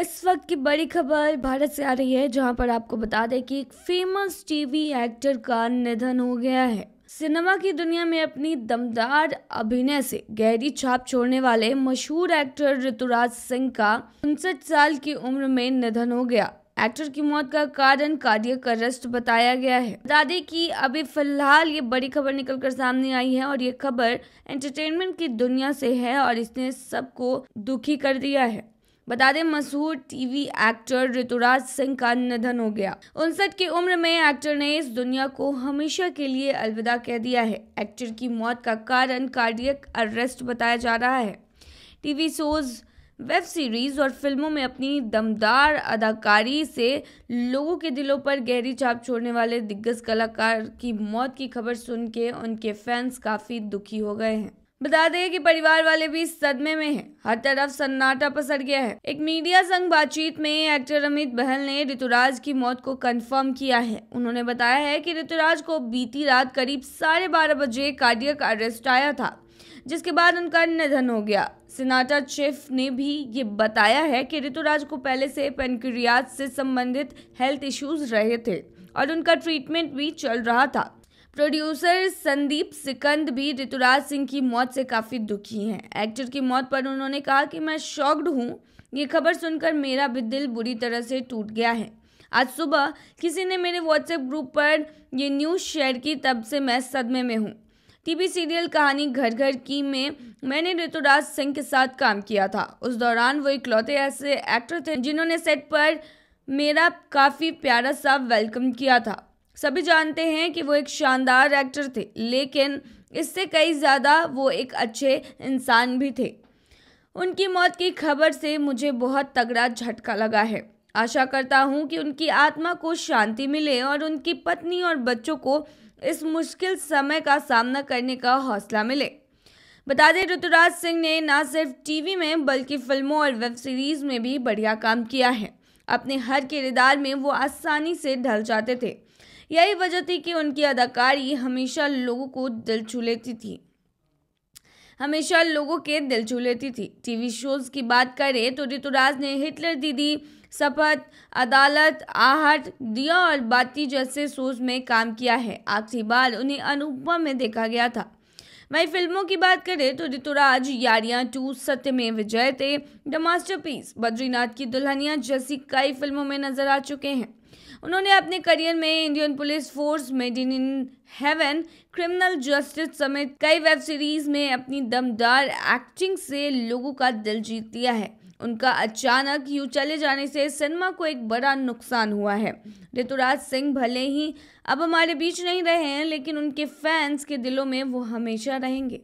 इस वक्त की बड़ी खबर भारत से आ रही है जहां पर आपको बता दें कि एक फेमस टीवी एक्टर का निधन हो गया है सिनेमा की दुनिया में अपनी दमदार अभिनय से गहरी छाप छोड़ने वाले मशहूर एक्टर ऋतुराज सिंह का उनसठ साल की उम्र में निधन हो गया एक्टर की मौत का कारण कार्डियक अरेस्ट बताया गया है बता दें कि अभी फिलहाल ये बड़ी खबर निकलकर सामने आई है और ये खबर एंटरटेनमेंट की दुनिया से है और इसने सबको दुखी कर दिया है बता दें मशहूर टीवी एक्टर ऋतुराज सिंह का निधन हो गया उनसठ की उम्र में एक्टर ने इस दुनिया को हमेशा के लिए अलविदा कह दिया है एक्टर की मौत का कारण कार्डियक अरेस्ट बताया जा रहा है टीवी शोज वेब सीरीज और फिल्मों में अपनी दमदार अदाकारी से लोगों के दिलों पर गहरी छाप छोड़ने वाले दिग्गज कलाकार की मौत की खबर सुन के उनके फैंस काफ़ी दुखी हो गए हैं बता दें कि परिवार वाले भी सदमे में हैं। हर तरफ सन्नाटा पसर गया है एक मीडिया संघ बातचीत में एक्टर अमित बहल ने ऋतुराज की मौत को कंफर्म किया है उन्होंने बताया है कि ऋतुराज को बीती रात करीब साढ़े बारह बजे कार्डियक अरेस्ट आया था जिसके बाद उनका निधन हो गया सिनाटा चीफ ने भी ये बताया है कि ऋतुराज को पहले से पेनक्रियाज से संबंधित हेल्थ इश्यूज रहे थे और उनका ट्रीटमेंट भी चल रहा था प्रोड्यूसर संदीप सिकंद भी ऋतुराज सिंह की मौत से काफ़ी दुखी हैं एक्टर की मौत पर उन्होंने कहा कि मैं शॉक्ड हूँ ये खबर सुनकर मेरा भी दिल बुरी तरह से टूट गया है आज सुबह किसी ने मेरे व्हाट्सएप ग्रुप पर ये न्यूज़ शेयर की तब से मैं सदमे में हूँ टीवी सीरियल कहानी घर घर की में मैंने ऋतुराज सिंह के साथ काम किया था उस दौरान वो इकलौते ऐसे एक्टर थे जिन्होंने सेट पर मेरा काफ़ी प्यारा सा वेलकम किया था सभी जानते हैं कि वो एक शानदार एक्टर थे लेकिन इससे कई ज़्यादा वो एक अच्छे इंसान भी थे उनकी मौत की खबर से मुझे बहुत तगड़ा झटका लगा है आशा करता हूँ कि उनकी आत्मा को शांति मिले और उनकी पत्नी और बच्चों को इस मुश्किल समय का सामना करने का हौसला मिले बता दें ऋतुराज सिंह ने ना सिर्फ टीवी में बल्कि फिल्मों और वेब सीरीज़ में भी बढ़िया काम किया है अपने हर किरदार में वो आसानी से ढल जाते थे यही वजह थी कि उनकी अदाकारी हमेशा लोगों को दिल छू लेती थी हमेशा लोगों के दिल छू लेती थी टीवी शोज़ की बात करें तो ऋतुराज ने हिटलर दीदी शपथ अदालत आहट दिया और बाती जैसे शोज में काम किया है आखिरी बार उन्हें अनुपमा में देखा गया था वही फिल्मों की बात करें तो ऋतुराज यारियां टू सत्य में विजय थे द मास्टरपीस बद्रीनाथ की दुल्हनिया जैसी कई फिल्मों में नजर आ चुके हैं उन्होंने अपने करियर में Indian police force made in in heaven criminal justice समेत कई वेब सीरीज में अपनी दमदार एक्टिंग से लोगों का दिल जीत लिया है उनका अचानक यू चले जाने से सिनेमा को एक बड़ा नुकसान हुआ है ऋतुराज सिंह भले ही अब हमारे बीच नहीं रहे हैं लेकिन उनके फैंस के दिलों में वो हमेशा रहेंगे